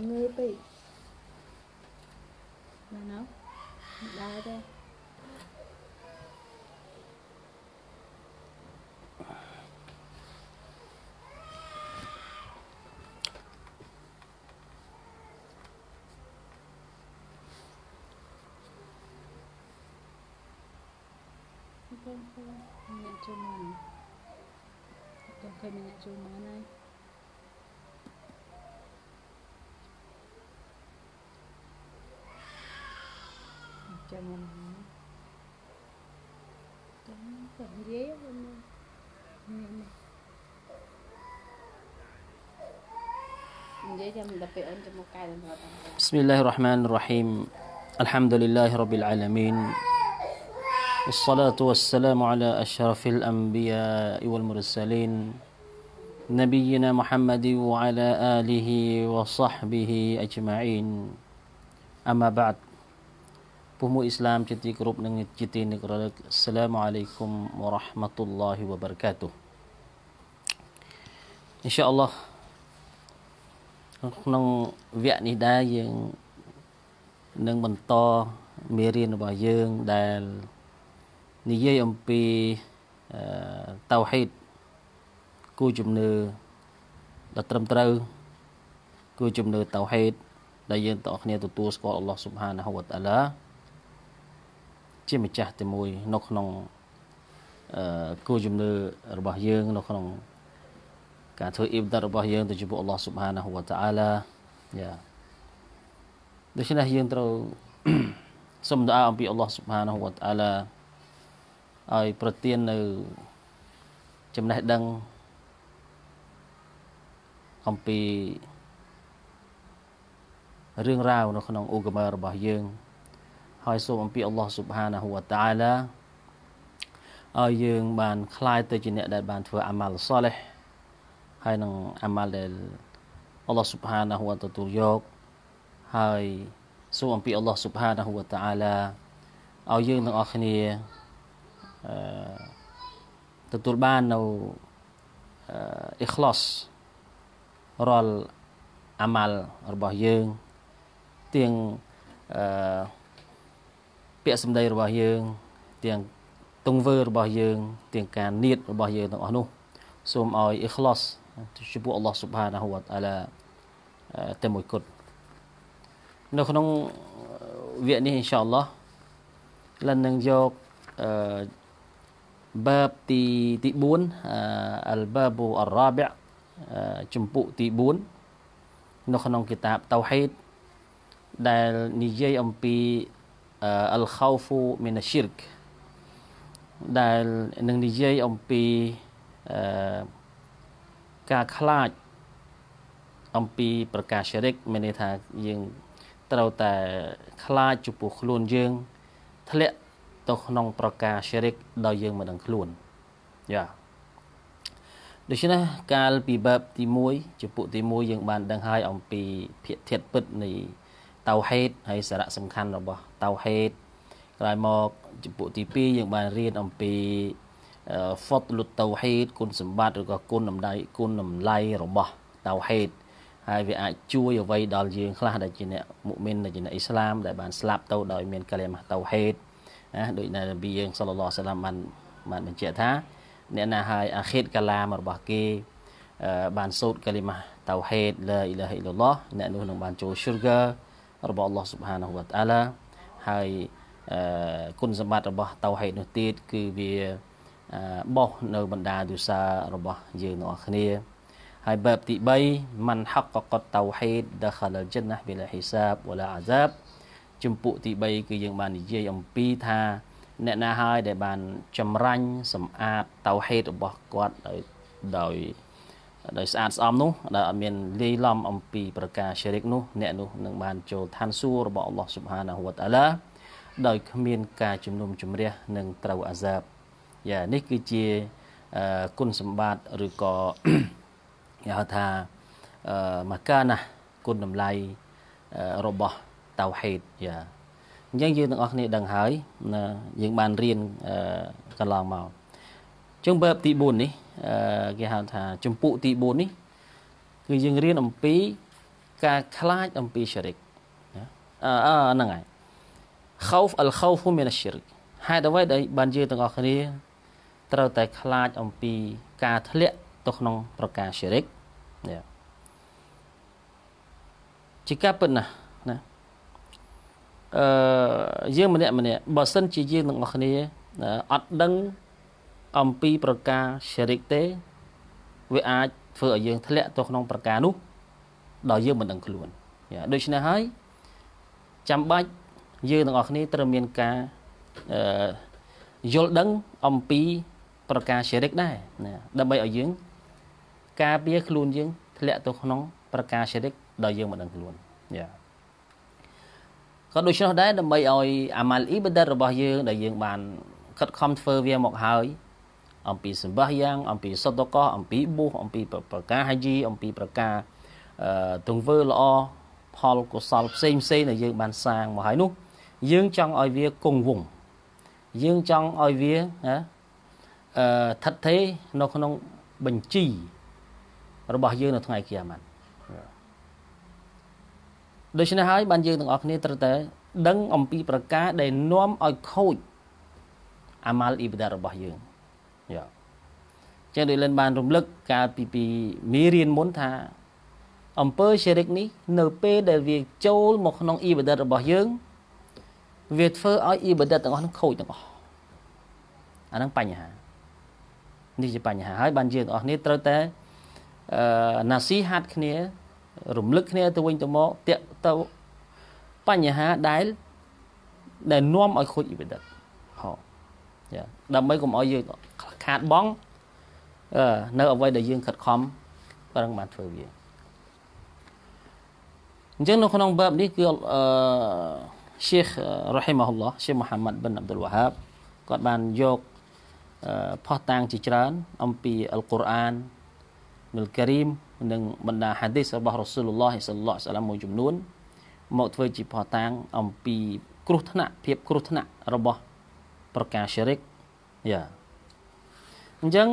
người bị mà nó đau ra không không nhận cho mình không cần mình nhận cho mình này بسم الله الرحمن الرحيم الحمد لله رب العالمين والصلاة والسلام على أشرف الأنبياء والمرسلين نبينا محمد وعلى آله وصحبه أجمعين أما بعد ពុះមួយអ៊ីស្លាមជាទីគោរពនិងជាទីនឹករលឹកអស្លាមអាឡៃគុំវរ៉ាហ្មាតុលឡាហ៊ីវបារកាតុអ៊ីនសាអល់ឡោះក្នុងវគ្គនេះដែរយើងនឹងបន្តមេរៀនរបស់យើងដែលនិយាយអំពីតៅហ៊ីតគូជំនឿដ៏ត្រឹមត្រូវគូជំនឿតៅហ៊ីតដែលយើងទាំងអស់គ្នាទទួលស្គាល់អល់ឡោះស៊ុបហានហូវតាឡាជាម្ចាស់តែមួយនៅក្នុងអឺគោលជំនឿរបស់យើង នៅក្នុងការធ្វើអ៊ីបដារបស់យើងទៅចំពោះអល់ឡោះស៊ុបហានាហ៊ូវតាអាឡាយ៉ាដូច្នេះយើងត្រូវសូមដអាអំពីអល់ឡោះស៊ុបហានាហ៊ូវតាអាឡាឲ្យប្រទាននៅចំណេះដឹងអំពីរឿងរ៉ាវនៅក្នុងឧបមារបស់យើងហើយសូមអំពីអល់ឡោះស៊ុបហានាហ៊ូវតាឡាឲ្យយើង បានคลายទៅជាអ្នកដែល បានធ្វើអាម៉ាល់សលេះហើយនឹងអាម៉ាល់ដែលអល់ឡោះស៊ុបហានាហ៊ូវទទួលយកហើយសូមអំពីអល់ឡោះស៊ុបហានាហ៊ូវតាឡាឲ្យយើងទាំងអស់គ្នាអឺទទួលបាននៅអ៊ីខ្លាសរាល់អាម៉ាល់របស់យើងទាំងអឺពាក្យសម្ដីរបស់យើងទាំងទង្វើរបស់យើងទាំងការនៀតរបស់យើងទាំងអស់នោះសូមឲ្យ ikhlas ចំពោះ Allah Subhanahu wa Ta'ala តែមួយគត់នៅក្នុងវគ្គនេះ inshallah ឡើងនឹងយកអឺបាបទីទី4អលបាបូអរ៉ាបិចម្ពុទី4នៅក្នុងគិតាបតោហេតដែលនិយាយអំពីអលខោហ្វូមីណាឈីរកដែលនឹងនិយាយអំពីអឺការខ្លាចអំពីប្រការឈរិកមានន័យថាយើងត្រូវតែខ្លាចចំពោះខ្លួនយើង ធ្លាក់ទៅក្នុងប្រការឈរិកដោយយើងមិនដឹងខ្លួនយ៉ាដូច្នេះកាលពីបាបទី1ចំពោះទី1យើងបាន ដឹងហើយ អំពីភាកធាតពិតនៃតៅហេតហើយសារៈសំខាន់របស់តៅហេតក្រោយមកចំពោះទី2យើងបានរៀនអំពីហ្វតលុតតៅហេតគុណសម្បត្តិឬក៏គុណតម្លៃគុណតម្លៃរបស់តៅហេតហើយវាអាចជួយអ្វីដល់យើងខ្លះដែលជាអ្នកមុមិនដែលជាអ្នកអ៊ីស្លាមដែលបានស្លាប់ទៅដោយមានកាលីម៉ាតៅហេតណាដោយនៅនប៊ីយើងសល្លឡោះសាឡាមបានបានបញ្ជាក់ថា អ្នកណាហើយអាខិតកាឡាមរបស់គេបានសូត្រកាលីម៉ាតៅហេតឡាអ៊ីឡាហ៊ីឡឡោះអ្នកនោះនឹងបានចូលស៊ូរហ្ការបស់ Allah Subhanahu wa Ta'ala ហើយគុណសម្បត្តិរបស់តៅហេតនោះទៀតគឺវាបោះនៅបណ្ដាទុសារបស់យើងទាំងអស់គ្នា ហើយបែបទី3មិនហកកតតៅហេតដខលជិនណះបិលហ៊ីសាបវឡាអាសាបជំពូកទី3គឺយើងបាននិយាយអំពីថា អ្នកណាហើយ ដែលបាន ចម្រាញ់សម្អាតតៅហេតរបស់គាត់ដោយដោយដោយស្អាតស្អំនោះដែលអត់មានលាយឡំអំពីប្រការឈិរិកនោះអ្នកនោះនឹងបានចូលឋានសួគ៌របស់អល់ឡោះស៊ុបហានាហ៊ូវតាឡាដោយគ្មានការជំនុំជម្រះនិងត្រូវអាសាបយ៉ានេះគឺជាគុណសម្បត្តិឬក៏គេហៅថាមកកាណាគុណតម្លៃរបស់តៅហេតយ៉ាអញ្ចឹងយើងទាំងអស់គ្នាដឹងហើយយើងបានរៀនកន្លងមកចឹងបែបទី4នេះគេហៅថាចម្ពោះទី4នេះគឺយើងរៀនអំពី ការខ្លាចអំពីសិរិកអឺហ្នឹងហើយ خوف الخوف من الشرك ហេតុអ្វីដែលបានយើងទាំងអស់គ្នាត្រូវតែខ្លាចអំពី ការធ្លាក់ទៅក្នុង ប្រការសិរិកជាការពិតណាស់ណាអឺយើងម្នាក់ម្នាក់បើសិនជាយើងទាំងអស់គ្នាអត់ដឹងអំពី ប្រការឈរិកទេវាអាចធ្វើឲ្យយើង ធ្លាក់ទៅក្នុងប្រការនោះដោយយើងមិនដឹង ខ្លួនដូច្នេះហើយចាំបាច់យើងទាំងអស់គ្នាត្រូវមានការយល់ដឹងអំពី ប្រការឈរិកដែរណាដើម្បីឲ្យយើង ការពារខ្លួនយើង ធ្លាក់ទៅក្នុង ប្រការឈរិកដោយយើងមិនដឹងខ្លួនយ៉ាក៏ដូច្នោះដែរដើម្បីឲ្យអាម៉ាល់អ៊ីបដិរបស់យើង ដែលយើង បានខិតខំធ្វើវាមកហើយអំពីសម្បាយ៉ាងអំពីសតកោអំពីបុសអំពីប្រការហាជីអំពីប្រការទង្វើល្អផលកុសលផ្សេងផ្សេងដែលយើងបានសាងមកហើយនោះយើងចង់ឲ្យវាគង់វង្សយើងចង់ឲ្យវាណាអឺថិតទេនៅក្នុងបញ្ជីរបស់យើងនៅថ្ងៃគីយ៉ាម៉ាត់ដូច្នេះហើយបានយើងទាំងអស់គ្នាត្រូវតែដឹងអំពីប្រការដែលនាំឲ្យខូចអាម៉ាល់អ៊ីបដារបស់យើងយោចឹងដូចលិនបាន រំលឹកកាលពីពីមេរៀនមុនថាអំពើសេរិកនេះ នៅពេលដែលវាចូលមកក្នុងអ៊ីបាដិតរបស់យើង វាធ្វើឲ្យអ៊ីបាដិតទាំងអស់នឹងខូចទាំងអស់អាហ្នឹងបញ្ហា នេះជាបញ្ហាហើយបានយើងទាំងអស់នេះត្រូវតែអឺណាស៊ីហាត់គ្នា រំលឹកគ្នាទៅវិញទៅមកតាក់ទៅបញ្ហាដែល ដែលនាំឲ្យខូចអ៊ីបាដិតចាដើម្បីកុំឲ្យយើងខាតបង់នៅអ្វីដែលយើងខិតខំប្រឹងបានធ្វើវាអញ្ចឹងនៅក្នុងបែបនេះគឺអឺ Sheikh Rahimahullah Sheikh Muhammad bin Abdul Wahhab គាត់បានយកផុសតាងជាច្រើន អំពីអល់កុរអានមិលការីមនិងបណ្ដាហាឌីសរបស់រ៉ាស៊ូលឡោះសល្លោះសាឡាមមួយចំនួនមកធ្វើជាផុសតាងអំពី គ្រោះថ្នាក់ភាពគ្រោះថ្នាក់របស់ប្រការសិរិកយ៉ាអញ្ចឹង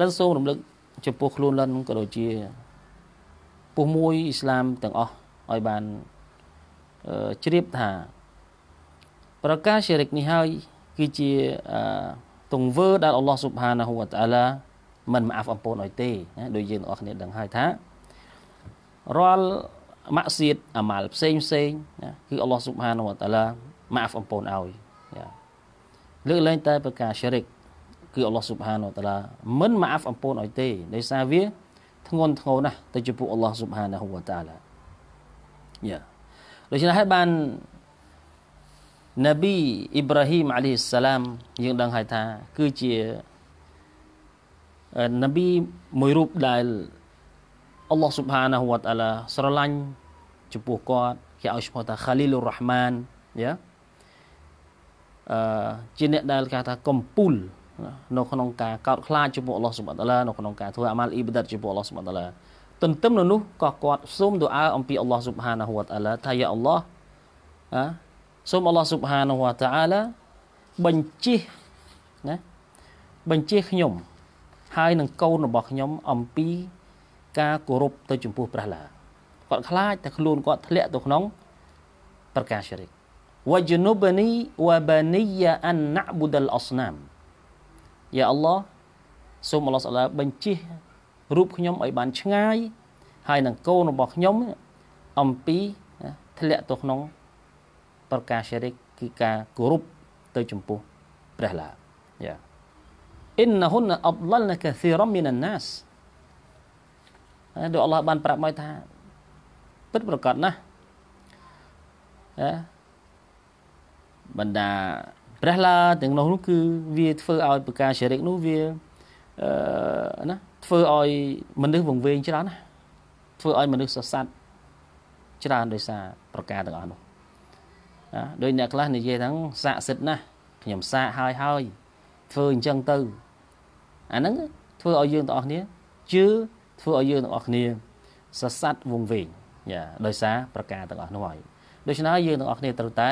លិនសូមរំលឹកចំពោះខ្លួនលិនក៏ដូចជាពុះមួយអ៊ីស្លាមទាំងអស់ឲ្យបានជ្រាបថា ប្រការសិរិកនេះហើយគឺជាទង្វើដែលអល់ឡោះស៊ុបហានាហ៊ូវតាអាឡាមិនមកអាប់អំពូនឲ្យទេណាដូចយើងទាំងអស់គ្នាដឹងហើយថារាល់ម៉ាក់សៀតអាម៉ាល់ផ្សេងផ្សេងណាគឺអល់ឡោះស៊ុបហានាហ៊ូវតាអាឡាមកអាប់អំពូនឲ្យយ៉ាលើកលែងតែប្រការឈរិកគឺអល់ឡោះស៊ុបហានវតាឡាមិនម៉ាហ្វអំពូនឲ្យទេដោយសារវា ធ្ងន់ធ្ងរណាស់ទៅចំពោះអល់ឡោះស៊ុបហានវតាឡាយ៉ាដូច្នេះហើយបាននប៊ីអ៊ីប្រាហ៊ីមអាឡៃសាឡាមយើងដឹងហើយថា គឺជានប៊ីមួយរូបដែលអល់ឡោះស៊ុបហានវតាឡាស្រឡាញ់ចំពោះគាត់គេឲ្យឈ្មោះថាខាលីលុរ៉ាហ្មានយ៉ាអឺជាអ្នកដែលគេថាកំពូលនៅក្នុងការកោតខ្លាចចំពោះអល់ឡោះសុបតាឡានៅក្នុងការធ្វើអាម៉ាល់អ៊ីបាដតចំពោះអល់ឡោះសុបតាឡាទន្ទឹមនៅនោះក៏គាត់សូមដុអាអំពីអល់ឡោះសុបហានហូវតាឡាថាយ៉ាអល់ឡោះអឺសូមអល់ឡោះសុបហានហូវតាឡាបញ្ជិះណាបញ្ជិះខ្ញុំហើយនឹងកូនរបស់ខ្ញុំ អំពីការគោរពទៅចំពោះព្រះឡាគាត់ខ្លាចតែខ្លួនគាត់ធ្លាក់ទៅក្នុង ប្រការឈរិក wajnubni wa baniya an na'budal asnam យ៉ាអល់ឡោះសូមអល់ឡោះស្អាឡាបញ្ជិះរូបខ្ញុំឲ្យបានឆ្ងាយហើយនឹងកូនរបស់ខ្ញុំអំពីធ្លាក់ទៅក្នុងប្រការសេរីគឺការគោរពទៅចំពោះព្រះឡាយ៉ាអ៊ីនហ៊ុនអបឡលណកាស៊ីរ៉មីណានណាសហើយដូចអល់ឡោះបានប្រាប់មកថាពិតប្រកបណាស់បណ្ដាព្រះឡាទាំងនោះនោះគឺវាធ្វើឲ្យប្រការចរិកនោះវាអឺណាធ្វើឲ្យមនុស្សវង្វេងច្រើនណាធ្វើឲ្យមនុស្សសស័តច្រើនដោយសារប្រការទាំងអស់នោះណាដោយអ្នកខ្លះនិយាយថាស័ក្តិសិទ្ធណាស់ខ្ញុំសាកហើយហើយធ្វើអញ្ចឹងទៅអាហ្នឹងធ្វើឲ្យយើងទាំងអស់គ្នាជឿធ្វើឲ្យយើងទាំងអស់គ្នា សស័តវង្វេងយ៉ាដោយសារប្រការទាំងអស់នោះហើយដូច្នេះយើងទាំងអស់គ្នាត្រូវតែ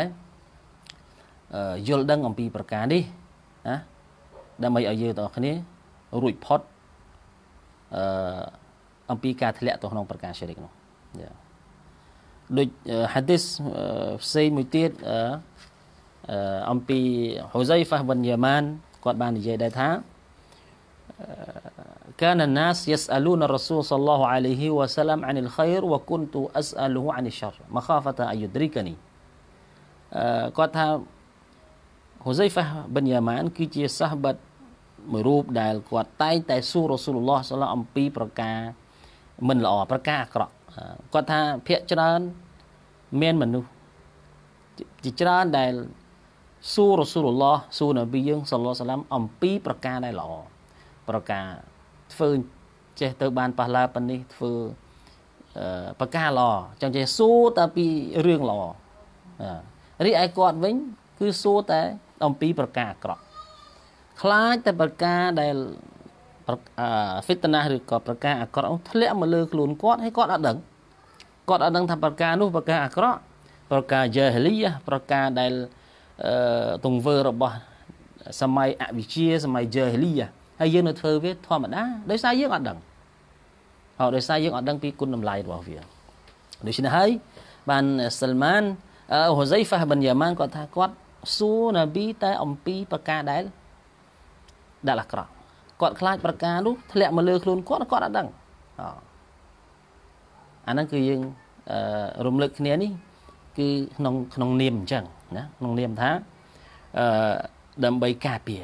យល់ដឹង អំពី ប្រការនេះណាដើម្បីឲ្យយើងទាំងអស់គ្នារួចផុតអឺអំពីការធ្លាក់ទៅក្នុងប្រការឈិរិកនោះយ៉ាដូចហាឌីសផ្សេងមួយទៀតអឺអំពីហូសៃហ្វាប៊ុនយ៉ាម៉ានគាត់បាននិយាយដែរថា كان الناس يسألون الرسول صلى الله عليه وسلم عن الخير وكنت أسأله عن الشر مخافة أن يدركني គាត់ថាហូសៃហ្វាប៊ិនយ៉ាម៉ានគឺជាសាហបាត់មួយរូប ដែលគាត់តែងតែសួររ៉ូស៊ូលឡោះសឡោះអំពី ប្រការមិនល្អប្រការអាក្រក់គាត់ថាភាកច្រើនមានមនុស្សជាច្រើនដែលសួររ៉ូស៊ូលឡោះសួរនប៊ីយើងសឡោះសឡាំអំពី ប្រការដែលល្អប្រការធ្វើចេះទៅបានប៉ះឡាប៉ានេះធ្វើប្រការល្អចង់ចេះសួរតែពីរឿងល្អរីឯគាត់វិញ គឺសួរតែអំពីប្រការអាក្រក់ខ្លាចតែប្រការដែលហ្វីតណាឬក៏ប្រការអាក្រក់ធ្លាក់មកលើខ្លួនគាត់ហើយគាត់អត់ដឹងគាត់អត់ដឹងថាប្រការនោះប្រការអាក្រក់ប្រការយ៉ាហលីប្រការដែលទង្វើរបស់សម័យអវិជ្ជា សម័យយ៉ាហលីហើយយើងនៅធ្វើវាធម្មតាដោយសារយើងអត់ដឹងហើយដោយសារយើងអត់ដឹងពីគុណតម្លៃរបស់វាដូច្នេះហើយបានសលម៉ានហូសៃហ្វាប៊ិនយ៉ាម៉ានគាត់ថាគាត់សួរនប៊ីតែអំពីប្រការដែលដែលអាក្រក់គាត់ខ្លាចប្រការនោះ ធ្លាក់មកលើខ្លួនគាត់គាត់អត់ដឹងអាហ្នឹងគឺយើងរំលឹកគ្នានេះគឺក្នុងក្នុងនាមអញ្ចឹងណាក្នុងនាមថាអឺដើម្បីការពារ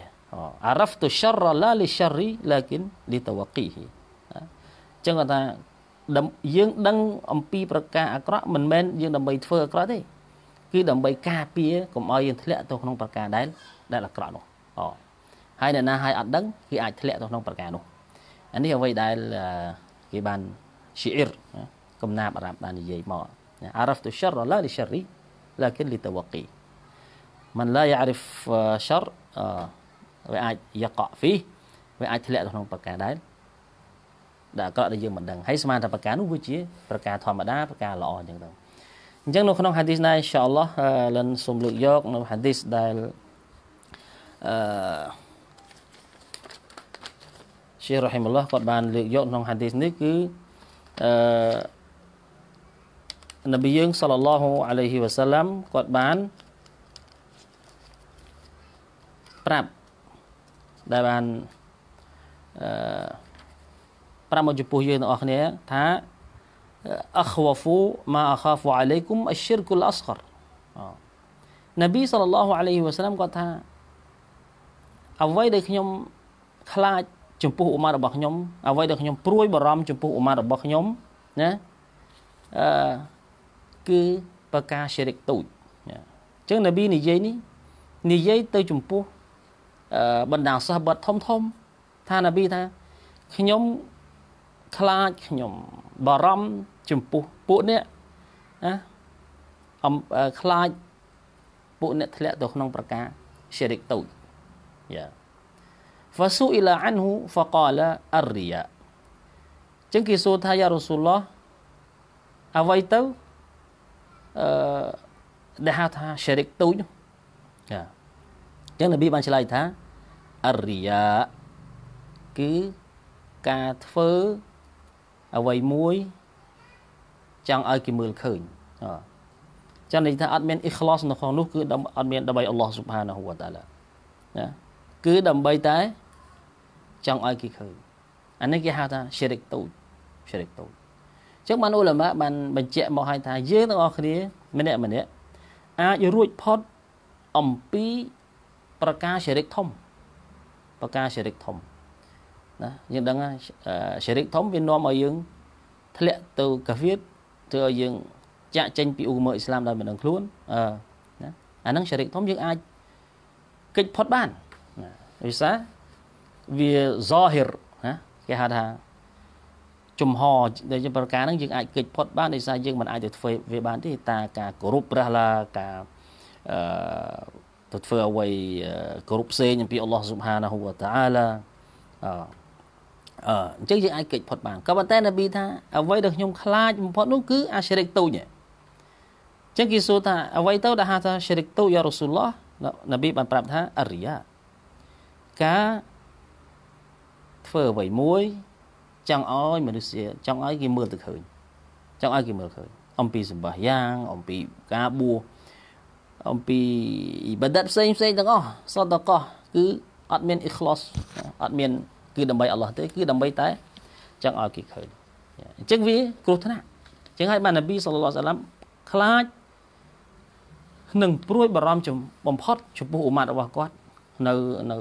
عرفت الشر لا للشر لكن لتوقيه ចឹងគាត់ថាយើងដឹងអំពីប្រការអាក្រក់មិនមែនយើងដើម្បីធ្វើអាក្រក់ទេគឺដើម្បីការពារកុំឲ្យយើងធ្លាក់ទៅក្នុងប្រការដែលដែលអាក្រក់នោះអហើយអ្នកណាឲ្យអត់ដឹងគឺអាចធ្លាក់ទៅក្នុងប្រការនោះអានេះអ្វីដែលគេបានឈីអ៊ីរកំណាបអារ៉ាប់បាននិយាយមកអារ៉ាហ្វទុชัรឡាលីชัรរី لكن لتوقي من لا يعرف شر វាអាចយកកហ្វីវាអាចធ្លាក់ទៅក្នុងប្រការដែរដែលអាក្រក់ដែលយើងមិនដឹងហើយស្មានថាប្រការនោះវាជាប្រការធម្មតាប្រការល្អអញ្ចឹងទៅអញ្ចឹងនៅក្នុងហាឌីសណាអ៊ីនសាអល់ឡោះលិនសូមលើកយកនៅហាឌីសដែលអឺជារ៉ហ៊ីមឡោះគាត់បានលើកយកក្នុងហាឌីសនេះគឺអឺនប៊ីយើងសល្លឡោះអាឡៃហ៊ីវ៉ាសាឡាំគាត់បានប្រាប់ដែលបានអឺប្រាប់មកចំពោះយើងទាំងអស់គ្នាថា akhwafu ma akhafu alaikum asyirkul asghar នប៊ីសល្លោះអាឡៃហ៊ីវ៉ាសាឡាមគាត់ថាអ្វីដែលខ្ញុំ ខ្លាច ចំពោះឧមារបស់ខ្ញុំអ្វីដែលខ្ញុំព្រួយបារម្ភចំពោះឧមារបស់ខ្ញុំណាអឺគឺប្រការឈិរិកទូចអញ្ចឹងនប៊ីនិយាយនេះនិយាយទៅចំពោះអឺបណ្ដាសាបតធំធំថានប៊ីថាខ្ញុំខ្លាចខ្ញុំបារម្ភចំពោះពួកអ្នកណាអំខ្លាចពួកអ្នកធ្លាក់ទៅក្នុង ប្រការ syirik តូចយ៉ា فسئل عنه فقال الرياء ចឹងគេសួរថាយ៉ារ៉ូស៊ូលឡោះអ្វីទៅអឺដែលហៅថា syirik តូច ចាចឹងនប៊ីបានឆ្លើយថាអរិយាគឺការធ្វើអ្វីមួយចង់ឲ្យគេមើលឃើញចឹងនិយាយថាអត់មាន ikhlas នៅក្នុងនោះគឺអត់មានដើម្បីអល់ឡោះ Subhanahu wa ta'ala ណាគឺដើម្បីតែចង់ឲ្យគេឃើញអានេះគេហៅថា shirik តូច shirik តូចចឹងបានឧលមាបានបញ្ជាក់មកឲ្យថាយើងទាំងអស់គ្នាម្នាក់ម្នាក់អាចរួចផុតអំពីប្រការ shirik ធំប្រការ shirik ធំណាយើងដឹងថា shirik ធំវានាំឲ្យយើងធ្លាក់ទៅកាហ្វៀតធ្វើឲ្យយើងចាក់ចេញពីឧបមឺអ៊ីស្លាមដោយមិនដឹងខ្លួនអឺណាអាហ្នឹងសារិកធំយើងអាចគេចផុតបានណាដោយសារវា zahir ណាគេហៅថាជំហរដែលជាប្រការហ្នឹងយើងអាចគេចផុតបានដោយសារយើងមិនអាចទៅធ្វើវាបានទេតាការគោរពព្រះឡាការអឺទៅធ្វើអ្វីគោរពផ្សេងពីអល់ឡោះស៊ុបហានាហ៊ូវតាអាឡាអឺអញ្ចឹងយើងអាចគេចផុតបានក៏ប៉ុន្តែនប៊ីថាអ្វីដែលខ្ញុំខ្លាចបំផុតនោះគឺអាស្រិកតូចអញ្ចឹងគេសួរថាអ្វីទៅដែលហៅថាស្រិកតូចយ៉ារ៉ូស៊ូលឡោះនប៊ីបានប្រាប់ថាអរិយាការធ្វើអ្វីមួយ ចង់ឲ្យមនុស្សចង់ឲ្យគេមើលទៅឃើញ ចង់ឲ្យគេមើលឃើញអំពីសម្បាសយ៉ាង អំពីការបួសអំពីអ៊ីបាដតផ្សេងផ្សេងទាំងអស់សតកោះគឺអត់មានអ៊ីខ្លោសអត់មានគឺដើម្បីអល់ឡោះទេគឺដើម្បីតែចង់ឲ្យគេឃើញអញ្ចឹងវាគ្រោះថ្នាក់អញ្ចឹងហើយបាននប៊ីសុលឡាហ៍សាឡាមខ្លាចនឹងព្រួយបារម្ភបំផុតចំពោះអ៊ុម៉ាត់របស់គាត់នៅនៅ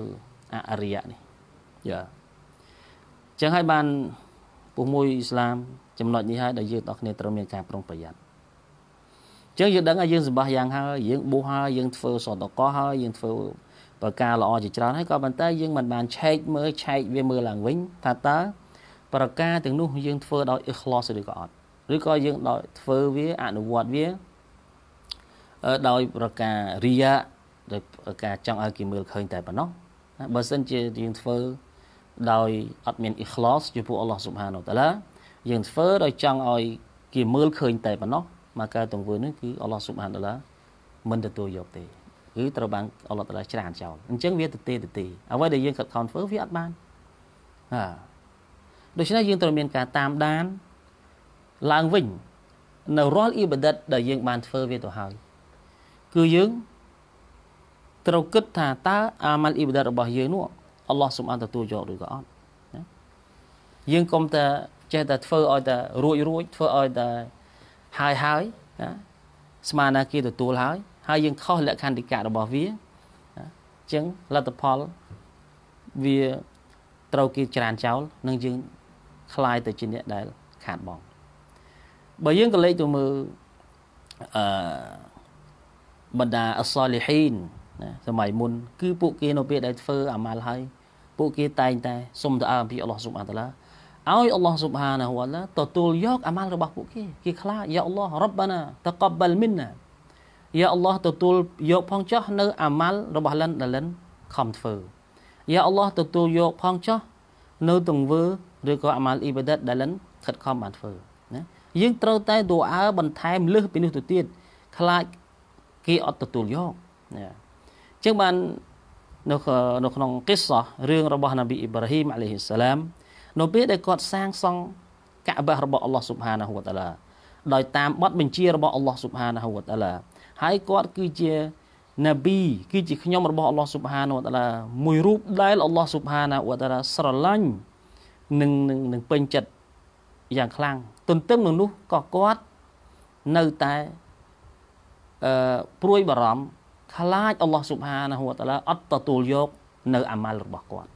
អរិយៈនេះយ៉ាអញ្ចឹងហើយបានពុះមួយអ៊ីស្លាម ចំណុចនេះហើយដែលយើងបងប្អូនត្រូវមានការប្រុងប្រយ័ត្នអញ្ចឹងយើងដឹងថាយើងសម្បះយ៉ាងហើយយើងប៊ូហើយយើងធ្វើសតកោហើយយើងធ្វើបើការល្អជាច្រើនហើយក៏ប៉ុន្តែយើងមិនបានឆែកមើលឆែកវាមើលឡើងវិញថាតើប្រការទាំងនោះយើងធ្វើដោយ ikhlas ឬក៏អត់ឬក៏យើងដោយធ្វើវាអនុវត្តវាដោយប្រការរិយាដោយប្រការចង់ឲ្យគេមើលឃើញតែប៉ុណ្ណោះបើសិនជាយើងធ្វើដោយអត់មាន ikhlas ចំពោះ Allah Subhanahu wa ta'ala យើងធ្វើដោយចង់ឲ្យគេមើលឃើញ តែប៉ុណ្ណោះមកការទង្វើនេះគឺ Allah Subhanahu wa ta'ala មិនទទួលយកទេគឺត្រូវបានអល់ឡោះតាឡាច្រានចោលអញ្ចឹងវាទទេទទេអ្វីដែលយើងខិតខំធ្វើវាអត់បានអើដូច្នេះយើងត្រូវមានការតាមដានឡើងវិញនៅរាល់អ៊ីបាដិតដែលយើងបានធ្វើវាទៅហើយគឺយើងត្រូវគិតថាតើអាម៉ាល់អ៊ីបាដិតរបស់យើងនោះអល់ឡោះសុំអានទទួលយកឬក៏អត់ណាយើងកុំតែចេះតែធ្វើឲ្យតែរួចរួចធ្វើឲ្យតែហើយហើយណាស្មារតីគេទទួលហើយហើយយើងខុសលក្ខន្តិកៈរបស់វាអញ្ចឹងលទ្ធផលវាត្រូវគេច្រានចោលនឹងយើងคลายទៅជាអ្នកដែលខាតបងបើយើងក៏លេខទៅមើលអឺបណ្ដាអសលីហ៊ីនណាសម័យមុន គឺ ពួកគេនៅពេលដែលធ្វើអាម៉ាល់ហើយ ពួកគេតែងតែសុំទៅអើពីអល់ឡោះស៊ុបហានតាឡាឲ្យអល់ឡោះស៊ុបហានវ៉ាឡាទទួលយកអាម៉ាល់របស់ពួកគេគេខ្លាចយ៉ាអល់ឡោះរ៉ាប់បាណាតកបលមីនណាយ៉ាអល់ឡោះទទួលយកផងចោះនៅអាម៉ាល់របស់លិនដែលលិនខំធ្វើយ៉ាអល់ឡោះទទួលយកផងចោះនៅទង្វើឬក៏អាម៉ាល់អ៊ីបាដិតដែលលិនខិតខំបានធ្វើណាយើងត្រូវតែទូអើបន្ថែមលើសពីនេះទៅទៀតខ្លាចគេអត់ទទួលយកណាចឹងបាននៅនៅក្នុងកិសោះរឿងរបស់នប៊ីអ៊ីប្រាហ៊ីមអាឡៃហ៊ីសឡាមនៅពេលដែលគាត់សាងសង់កាបារបស់អល់ឡោះស៊ុបហានាហ៊ូវតាឡាដោយតាមបទបញ្ជារបស់អល់ឡោះស៊ុបហានាហ៊ូវតាឡាហើយគាត់ គឺជាណាប៊ីគឺជាខ្ញុំរបស់អល់ឡោះស៊ុបហានវតាឡាមួយរូបដែលអល់ឡោះស៊ុបហានវតាឡាស្រឡាញ់នឹងនឹងពេញចិត្តយ៉ាងខ្លាំងទន្ទឹមនឹងនោះក៏គាត់នៅតែអឺព្រួយបារម្ភខ្លាចអល់ឡោះស៊ុបហានវតាឡាអត់ទទួលយក នៅអាម៉ាល់របស់គាត់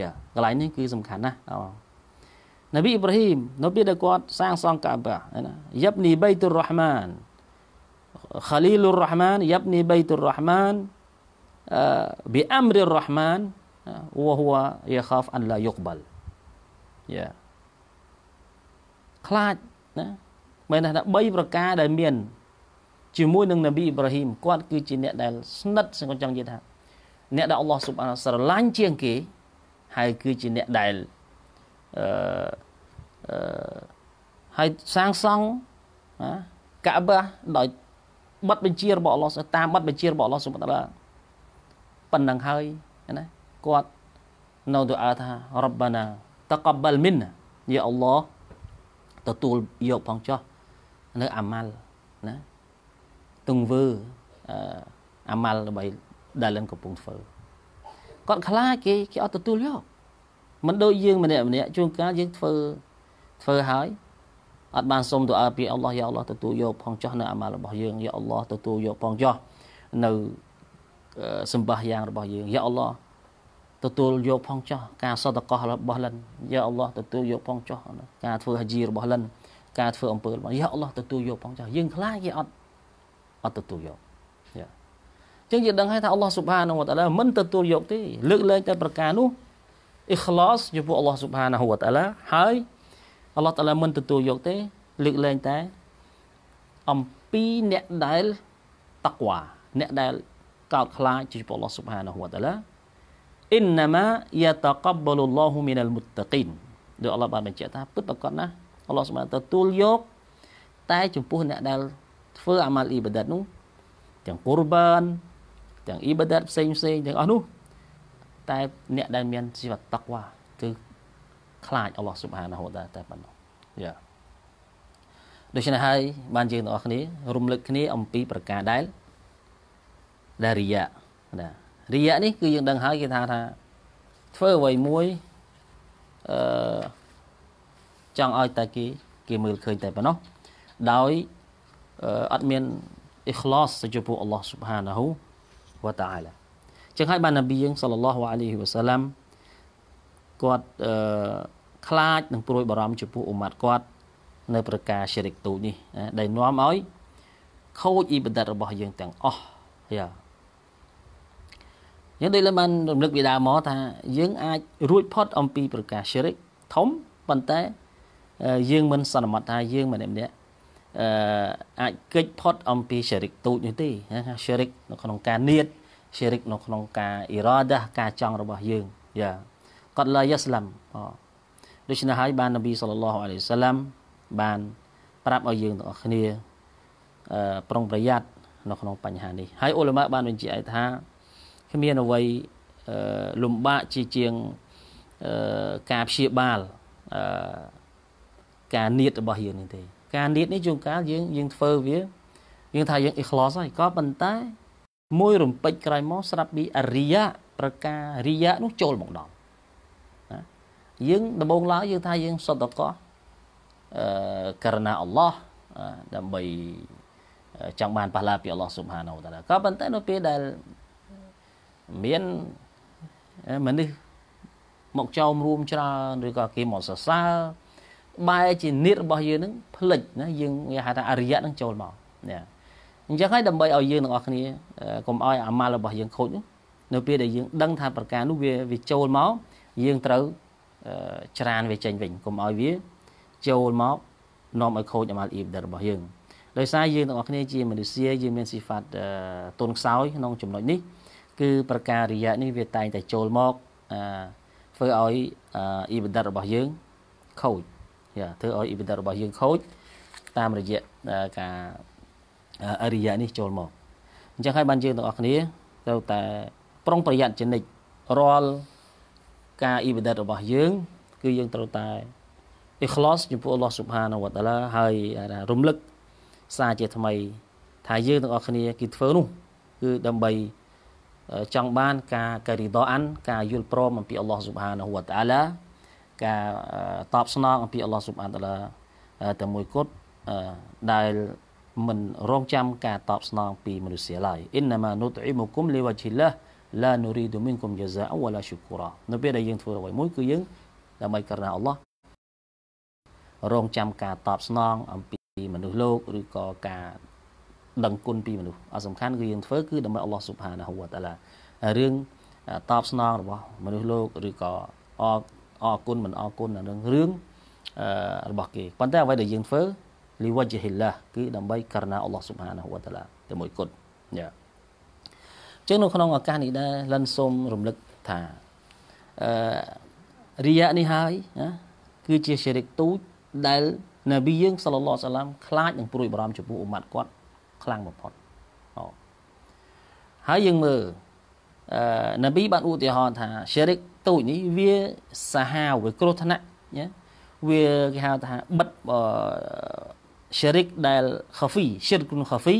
យ៉ាកន្លែងនេះគឺសំខាន់ណាស់អូនប៊ីអ៊ីប្រាហ៊ីមនៅពេលដែលគាត់ សាងសង់កាបាណាយ៉ាប់នីបៃតុររ៉ហ្មាន Khalilur Rahman yabni Baitur Rahman bi amrir Rahman wa huwa yakhaf an la yuqbal យ៉ាខ្លាចណាមែនថា3ប្រការដែលមានជាមួយនឹងនប៊ីអ៊ីប្រាហ៊ីមគាត់ គឺជាអ្នកដែលស្និទ្ធសង្គមចង់និយាយថាអ្នកដែលអល់ឡោះស៊ុបអានស្រឡាញ់ជាងគេហើយគឺជាអ្នកដែលអឺអឺហើយសាងសង់ណាកាបាដោយបတ်បញ្ជារបស់អល់ឡោះតាមបတ်បញ្ជារបស់អល់ឡោះសុបតាឡាប៉ុណ្ណឹងហើយណាគាត់នៅទូអាថារ៉ាប់បាណាតកបលមីនយ៉ាអល់ឡោះទទួលយកផងចោះនៅអាម៉ាល់ណាទង្វើអាម៉ាល់ដើម្បីដែលលឹងកំពុងធ្វើគាត់ខ្លាចគេគេអត់ទទួលយកមិនដូចយើង ម្នាក់ម្នាក់ជួនកាលយើងធ្វើធ្វើហើយអត់បានសុំទូអាពីអល់ឡោះយ៉ាអល់ឡោះទទួលយកផងចោះនៅអាម៉ាល់របស់យើងយ៉ាអល់ឡោះទទួលយកផងចោះនៅសម្បះយ៉ាងរបស់យើងយ៉ាអល់ឡោះទទួលយកផងចោះការសតកោះរបស់លិនយ៉ាអល់ឡោះទទួលយកផងចោះការធ្វើហាជីរបស់លិនការធ្វើអំពើរបស់យ៉ាអល់ឡោះទទួលយកផងចោះយើងខ្លាចគេអត់អត់ទទួលយកយ៉ាចឹងយើងដឹងហើយថាអល់ឡោះស៊ុបហានវតាឡាមិនទទួលយកទេលើកលែងតែប្រការនោះអ៊ីខ្លាសចំពោះអល់ឡោះស៊ុបហានវតាឡាហើយអល់ឡោះតាឡាមិនទទួលយកទេលើកលែងតែអំពីអ្នកដែលតាក់វ៉ាអ្នកដែលកោតខ្លាចជាព្រះអល់ឡោះស៊ុបហានាហ៊ូវតាឡាអ៊ីនណាម៉ាយ៉ាតាកាប់បលុលឡោហ៊ូមីនអលមុតតាគីនដោយអល់ឡោះបានបញ្ជាក់ថាពិតប្រាកដណាស់អល់ឡោះស៊ុបហានទទួលយកតែចំពោះអ្នកដែលធ្វើអាម៉ាល់អ៊ីបាដាតនោះទាំងកូរបានទាំងអ៊ីបាដាតផ្សេងផ្សេងទាំងអស់នោះតែអ្នកដែលមានជីវិតតាក់វ៉ាខ្លាចអល់ឡោះស៊ុបហានាហូតាតែប៉ុណ្ណោះយ៉ាដូច្នេះហើយបានយើងទាំងអស់គ្នារំលឹកគ្នាអំពីប្រការដែលដែលរិយៈណារិយៈនេះគឺយើងដឹងហើយគេថាថាធ្វើអ្វីមួយអឺចង់ឲ្យតែគេ គេមើលឃើញតែប៉ុណ្ណោះដោយអត់មានអ៊ីខ្លាសទៅចំពោះអល់ឡោះស៊ុបហានាហូវតាអាឡាចឹងហើយ បាននប៊ីយើងសល្លឡោះអាឡៃហ៊ីវ៉ាសាឡាំគាត់អឺខ្លាចនិងព្រួយបារម្ភចំពោះអ៊ុម៉ាត់គាត់ នៅប្រការឈិរិកទូចនេះដែលនាំឲ្យខូចអ៊ីបាដិតរបស់យើងទាំងអស់យ៉ាយើងដូចលើបានរំលឹកពីដើមមកថា យើងអាចរួចផុតអំពី ប្រការឈិរិកធំប៉ុន្តែយើងមិន សន្មត់ថាយើងម្នាក់ម្នាក់អឺអាចកិច្ចផុតអំពីឈិរិកទូចនេះទេណាឈិរិកនៅក្នុងការនៀតឈិរិកនៅក្នុងការអ៊ីរ៉ាដាការចង់របស់យើងយ៉ាគាត់ឡាយស្លាមអឺដូច្នេះហើយបាននប៊ីសល្លឡោះអាឡៃសាឡាំបានប្រាប់ឲ្យយើងទាំងអស់គ្នាប្រុងប្រយ័ត្ននៅក្នុងបញ្ហានេះ ហើយអ៊ុលម៉ាបានបញ្ជាក់ថាគ្មានអ្វីលំបាកជាជាងការព្យាបាលការនៀតរបស់យើងនេះទេការនៀតនេះជួនកាលយើង យើងធ្វើវាយើងថាយើងអ៊ីខ្លោសហើយក៏ប៉ុន្តែ មួយរំពេចក្រោយមកស្រាប់ពីអរិយាប្រការរិយានោះចូលមកដល់យើងដំបងឡើយយើងថាយើងសុទ្ធតកោះអឺករណាអល់ឡោះដើម្បីចង់បានប៉ះឡាពីអល់ឡោះស៊ុបហានូតាឡាក៏ប៉ុន្តែនៅពេលដែលមានមនុស្សមកចោមរួមច្រើនឬក៏គេមកសរសើរបែរជានិតរបស់យើងនឹងផ្លិចណាយើងគេហៅថាអរិយៈនឹងចូលមកណាអញ្ចឹងហើយដើម្បីឲ្យយើងទាំងអស់គ្នាកុំឲ្យអាម៉ាល់របស់យើងខូចនៅពេលដែលយើងដឹងថាប្រការនោះវាវាចូលមកយើងត្រូវច្រានវាចេញវិញកុំឲ្យវា ចូលមកនាំឲ្យខូចអមាលអ៊ីបដរបស់យើងដោយសារយើងទាំងអស់គ្នាជាមនុស្សយើងមានសិហ្វាតតូនខ្សោយក្នុងចំណុចនេះ គឺ ប្រការរយៈនេះវាតែងតែចូលមកធ្វើឲ្យអ៊ីបដរបស់យើងខូចយ៉ាធ្វើឲ្យអ៊ីបដរបស់យើងខូចតាមរយៈការអរិយានេះចូលមកអញ្ចឹងហើយបានយើងទាំងអស់គ្នាត្រូវតែ ប្រុងប្រយ័ត្នជានិច្ចរាល់ការអ៊ីបាដិតរបស់យើង គឺយើងត្រូវតែ ikhlas ចំពោះ Allah Subhanahu wa Taala ហើយរំលឹកសារជាថ្មីថាយើងទាំងអស់គ្នាគឺធ្វើនោះគឺដើម្បីចង់បាន ការការរីដអានការយល់ព្រមអំពី Allah Subhanahu wa Taala ការតបស្នងអំពី Allah Subhanahu wa Taala តែមួយគត់ដែលមិនរងចាំការតបស្នង ពីមនុស្សឡើយ innama nut'imukum liwajhillah la nuridu minkum jazaa'a wa la shukura នៅពេលដែលយើងធ្វើអ្វីមួយគឺយើងដើម្បីករណីអល់ឡោះរងចាំការតបស្នងអំពីមនុស្សលោកឬក៏ការដឹងគុណពីមនុស្សអសំខាន់គឺយើងធ្វើគឺដើម្បីអល់ឡោះស៊ុបហានាហ៊ូវតាឡារឿងតបស្នងរបស់មនុស្សលោកឬក៏អអរគុណមិនអរគុណនឹងរឿងរបស់គេប៉ុន្តែអ្វីដែលយើងធ្វើលីវ៉ាជីហ៊ីឡាគឺដើម្បីករណីអល់ឡោះស៊ុបហានាហ៊ូវតាឡាតែមួយគត់យ៉ាចឹងនៅក្នុងឱកាសនេះដែរលិនសូមរំលឹកថាអឺរិយានេះហើយណាគឺជាសិរិកទូចដែលនប៊ីយើងសល្លឡោះសាឡាមខ្លាចនឹងព្រួយបារម្ភចំពោះអ៊ុម៉ាត់គាត់ខ្លាំងបំផុតអូហើយយើងមើលអឺនប៊ីបានឧទាហរណ៍ថាសិរិកទូចនេះវាសាហាវវាគ្រោះថ្នាក់ណាវាគេហៅថាបិទអឺ syirik ដែល khafi syirkun khafi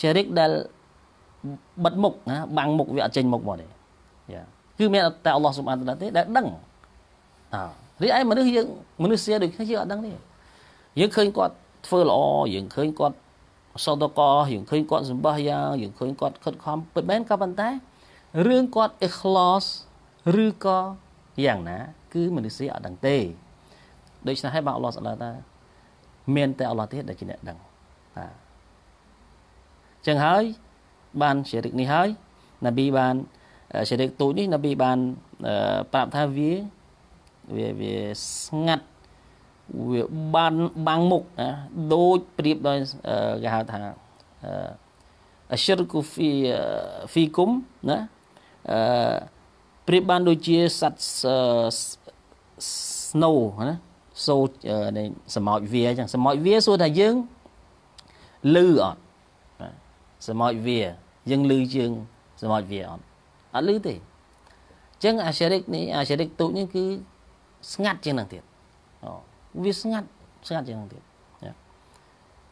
syirik ដែលបិទមុខណាបាំងមុខវាអត់ចេញមុខមកទេយ៉ាគឺមានតែអល់ឡោះស៊ុបអានតាទេដែលដឹងអើរីឯមនុស្សយើងមនុស្សជាដូចគ្នាយើងអត់ដឹងទេយើងឃើញគាត់ធ្វើល្អយើងឃើញគាត់សតកយើងឃើញគាត់សម្បោះយ៉ាងយើងឃើញគាត់ខិតខំពិតមែនក៏ប៉ុន្តែរឿងគាត់ ikhlas ឬក៏យ៉ាងណា គឺមនុស្សជាអត់ដឹងទេ ដូច្នេះហើយបងអល់ឡោះសម្ដែងថាមាន តែអល់ឡោះទេដែលជាអ្នកដឹងបាទចឹងហើយបានជ្រិកនេះហើយនប៊ីបានជ្រិកទូចនេះនប៊ីបានប្រាប់ថាវាវាវាស្ងាត់វាបានបាំងមុខណាដូចប្រៀបដោយគេហៅថាអស្រកូហ្វីហ្វីគុំណាអឺប្រៀបបានដូចជាសัตว์ snow ណាសូនៃសមោចវាអញ្ចឹងសមោចវាសួរថាយើងលឺអត់សមោចវាយើងឮយើងសមត្ថវាអត់អត់ឮទេអញ្ចឹងអាសេរិកនេះអាសេរិកទូចនេះគឺស្ងាត់ជាងនឹងទៀតអូវាស្ងាត់ស្ងាត់ជាងនឹងទៀត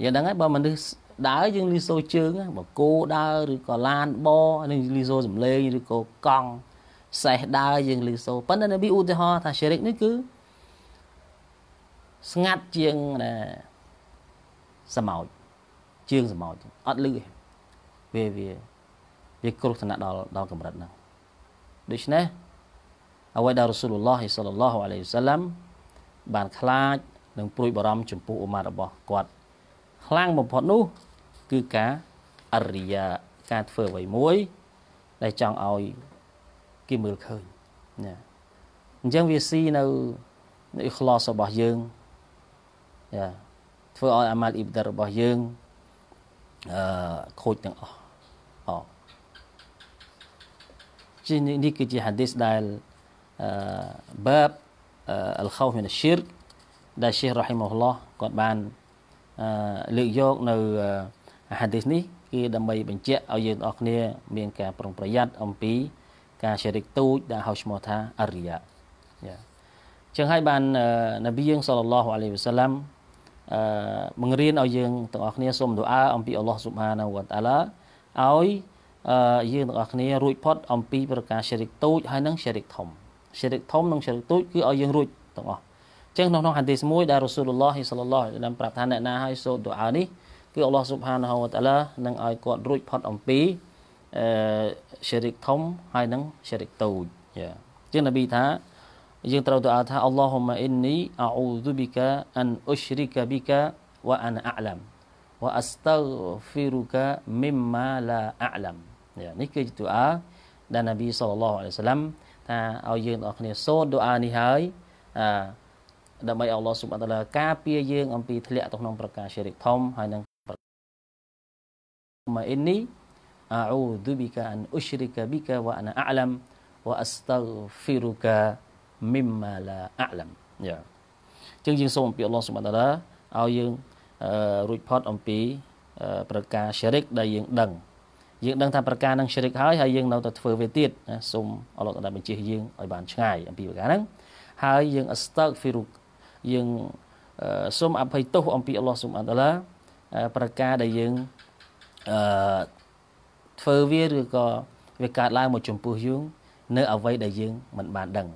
យើងដឹងហើយបើមនុស្សដើរយើងលីសូជើងបើគោដើរឬក៏ឡានបនឹងលីសូសំឡេងឬក៏កង់សេះដើរយើងលីសូប៉ុន្តែនៅពីឧទាហរណ៍ថាសេរិកនេះគឺស្ងាត់ជាងសមោចជើងសមោចអត់លឺទេវាវាវាគ្រោះថ្នាក់ដល់ដល់កម្រិតហ្នឹងដូច្នេះអ្វីដែលរ៉ាស៊ូលឡោះសល្លោះអាឡៃហ៊ីវសាឡាំបានខ្លាចនិងព្រួយបារម្ភចំពោះអ៊ូម៉ារបស់គាត់ខ្លាំងបំផុតនោះ គឺការអរិយាការធ្វើអ្វីមួយដែលចង់ឲ្យគេមើលឃើញណាអញ្ចឹងវាស៊ីនៅនៅអ៊ីខ្លោសរបស់យើងយ៉ាធ្វើឲ្យអាម៉ាល់អ៊ីបដរបស់យើងអឺខូចទាំងអស់ជានេះគឺជាហាឌីសដែលអឺបាបអលខោហ្វមីនឈិរដែលឈេករ៉ហ៊ីម៉ូឡោះគាត់បានអឺលើកយកនៅហាឌីសនេះគឺដើម្បីបញ្ជាក់ឲ្យយើងបងប្អូនគ្នា មានការប្រុងប្រយ័ត្នអំពី ការឈិរិកទូចដែលហៅឈ្មោះថាអរិយាយ៉ាចឹងហើយបាននប៊ីយើងសល្លឡោះអាឡៃវ៉ាសាឡាំអឺបង្រៀនឲ្យយើងទាំងអស់គ្នាសូមទូអាអំពីអល់ឡោះស៊ុបហានាវ៉ាតាឡាឲ្យយើងទាំងអស់គ្នារួចផុតអំពីប្រការ syirik តូចហើយនិង syirik ធំ syirik ធំនិង syirik តូចគឺឲ្យយើងរួចទាំងអស់ចឹងក្នុងក្នុងហាឌីសមួយដែលរ៉ាស៊ូលឡោះសាឡឡោះបានប្រាប់ថាអ្នកណាឲ្យសូត្រដូអានេះគឺអល់ឡោះស៊ុបហានហូវតាឡានឹងឲ្យគាត់រួចផុតអំពីអឺ syirik ធំហើយនិង syirik តូចយ៉ាចឹងនប៊ីថាយើងត្រូវដូអាថាអល់ឡោះម៉ាអ៊ីននីអាអ៊ូស៊ុប៊ីកាអានអ៊ុស្រីកាប៊ីកាវ៉ាអានអាឡាំវ៉ាអស្តាហ្វីរូកាមីម៉ាឡាអាឡាំនេះគឺជាទូអាដែលណាប៊ីសល្លឡោះអាឡៃសាឡាំថាឲ្យយើងបងប្អូនគ្នាសូត្រទូអានេះហើយអឺដើម្បីអល់ឡោះស៊ុបអតឡាការពារយើងអំពី ធ្លាក់ទៅក្នុងប្រការឈិរិកធំហើយនឹងម៉ាអ៊ីននីអាអ៊ូឌូប៊ីកាអានអ៊ុស្រីកាប៊ីកាវ៉ាអានាអាឡាំវ៉ាអស្តាហ្ហ្វីរូកាមីមម៉ាឡាអាឡាំយ៉ាជាងយើងសូមអំពីអល់ឡោះស៊ុបអតឡាឲ្យយើងរួចផុតអំពី ប្រការឈិរិកដែលយើងដឹងយើងដឹងថាប្រការនឹងជ្រិកហើយហើយយើងនៅតែធ្វើវាទៀតណាសូមអល់ឡោះដែលបញ្ជាយើងឲ្យបានឆ្ងាយអំពីប្រការហ្នឹងហើយយើងអស្តើកហ្វីរុកយើងសូមអភ័យទោសអំពីអល់ឡោះស៊ុបអានតាឡាប្រការដែលយើងអឺធ្វើវាឬក៏វាកើតឡើងមកចំពោះយើង នៅអ្វីដែលយើងមិនបានដឹង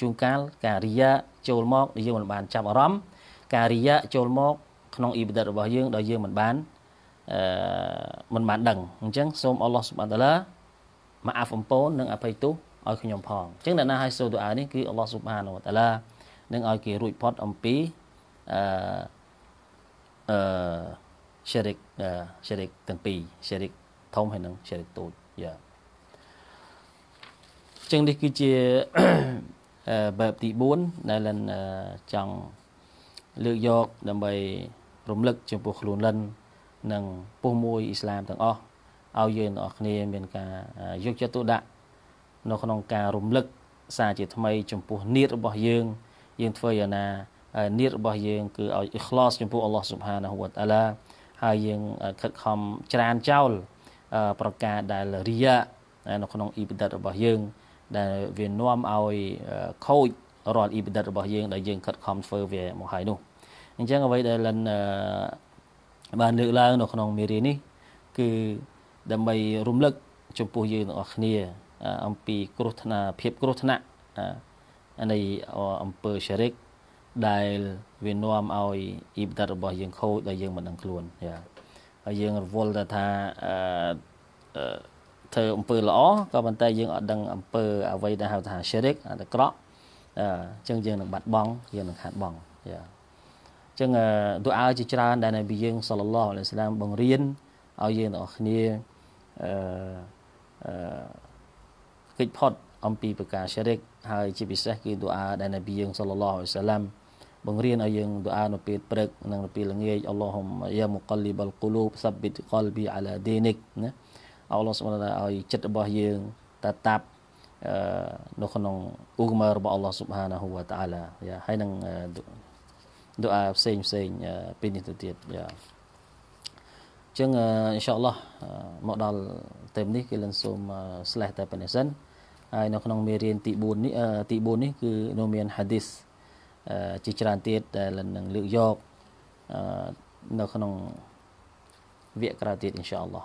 ជួនកាលការរិយាចូលមកដែលយើងមិនបាន ចាប់អារម្មណ៍ការរិយាចូលមក ក្នុងអ៊ីបដាតរបស់យើងដែលយើងមិនបានអឺមិនបានដឹងអញ្ចឹងសូមអល់ឡោះស៊ុបអាតាឡាមកអាហ្វអំពូននិងអភ័យទោសឲ្យខ្ញុំផងអញ្ចឹងអ្នកណាឲ្យសូដូអានេះគឺអល់ឡោះស៊ុបហានូតាឡានឹងឲ្យគេរួចផុតអំពីអឺអឺ sharik sharik ទាំងពីរ sharik ធំហើយនិង sharik តូចយ៉ាចឹងនេះគឺជាបែបទី4ដែលលិនចង់លើកយក ដើម្បីរំលឹកចំពោះខ្លួនលិននិងពុះមួយអ៊ីស្លាមទាំងអស់ឲ្យយើងទាំងអស់គ្នាមានការយកចិត្តទុកដាក់នៅក្នុងការរំលឹកសារជាថ្មី ចំពោះនៀតរបស់យើងយើងធ្វើយ៉ាងណានៀតរបស់យើងគឺឲ្យ ikhlas ចំពោះ Allah Subhanahu wa Ta'ala ហើយយើងខិតខំច្រានចោលប្រការដែលរិយានៅ ក្នុងអ៊ីបដាតរបស់យើង ដែលវានាំឲ្យខូចរាល់អ៊ីបដាតរបស់យើងដែលយើងខិតខំធ្វើវាមកហើយនោះអញ្ចឹងអ្វីដែលលិនបានលើកឡើងនៅក្នុងមេរៀននេះគឺដើម្បីរំលឹកចំពោះយើងទាំងអស់គ្នា អំពីគ្រោះថ្នាក់ភាពគ្រោះថ្នាក់នៃអង្គើសារិកដែលវានាំឲ្យអ៊ីបដាតរបស់យើងខូចដោយយើងមិនដឹងខ្លួនយ៉ាហើយយើងរវល់ទៅថាអឺធ្វើអំពើល្អក៏ប៉ុន្តែយើងអត់ដឹងអំពើអ្វីដែលហៅថាសារិកអាក្រក់អញ្ចឹងយើងនឹងបាត់បង់យើងនឹងខាតបង់យ៉ាចឹងទូអាជាច្រើនដែលនប៊ីយើងសល្លឡោះអាឡៃសាឡាមបង្រៀនឲ្យយើងទាំងអស់គ្នាអឺគេចផុតអំពីប្រការឆ្រិកហើយជាពិសេសគឺទូអាដែលនប៊ីយើងសល្លឡោះអាឡៃសាឡាម បង្រៀនឲ្យយើងទូអានៅពេលព្រឹកនិងនៅពេលល្ងាចអល់ឡោះយ៉ាមូកលីបលកូលូបសាប៊ីតកលប៊ីអាឡាឌីនិកណាអល់ឡោះសុបហានតាឲ្យចិត្តរបស់យើងតាតាប់នៅក្នុងអ៊ូមរបស់អល់ឡោះសុបហានហូវតាអាឡាយ៉ាហើយនឹងដូអាផ្សេងផ្សេងពីនេះទៅទៀតយ៉ាអញ្ចឹងអ៊ីនសាអល់ឡោះមកដល់តែមនេះគេលិនសូម slash តែប៉ុណ្្នេះសិនហើយនៅក្នុងមេរៀនទី4នេះទី4នេះគឺនៅមាន hadith ជាច្រើនទៀតដែលនឹងលើកយកនៅក្នុងវគ្គក្រោយទៀតអ៊ីនសាអល់ឡោះ